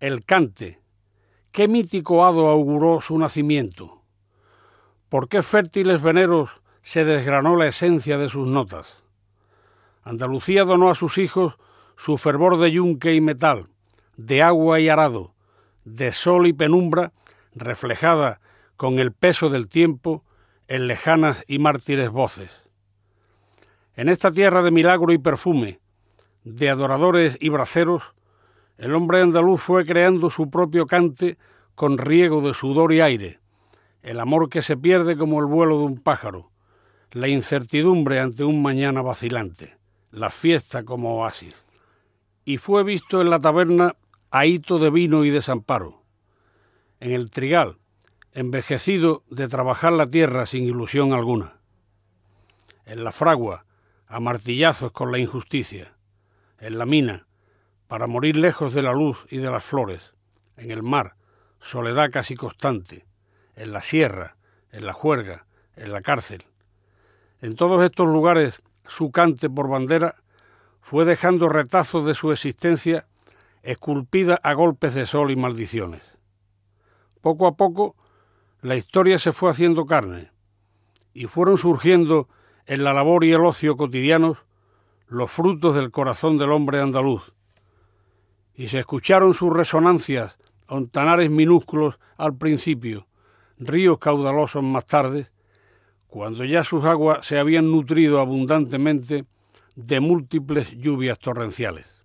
el cante. ¿Qué mítico hado auguró su nacimiento? ¿Por qué fértiles veneros se desgranó la esencia de sus notas? Andalucía donó a sus hijos su fervor de yunque y metal, de agua y arado, de sol y penumbra, reflejada con el peso del tiempo en lejanas y mártires voces. En esta tierra de milagro y perfume, de adoradores y braceros, el hombre andaluz fue creando su propio cante con riego de sudor y aire, el amor que se pierde como el vuelo de un pájaro, la incertidumbre ante un mañana vacilante, la fiesta como oasis. Y fue visto en la taberna ahito de vino y desamparo, en el trigal, envejecido de trabajar la tierra sin ilusión alguna, en la fragua, a martillazos con la injusticia, en la mina, para morir lejos de la luz y de las flores, en el mar, soledad casi constante, en la sierra, en la juerga, en la cárcel. En todos estos lugares su cante por bandera fue dejando retazos de su existencia esculpida a golpes de sol y maldiciones. Poco a poco la historia se fue haciendo carne y fueron surgiendo en la labor y el ocio cotidianos los frutos del corazón del hombre andaluz, y se escucharon sus resonancias, ontanares minúsculos al principio, ríos caudalosos más tarde, cuando ya sus aguas se habían nutrido abundantemente de múltiples lluvias torrenciales.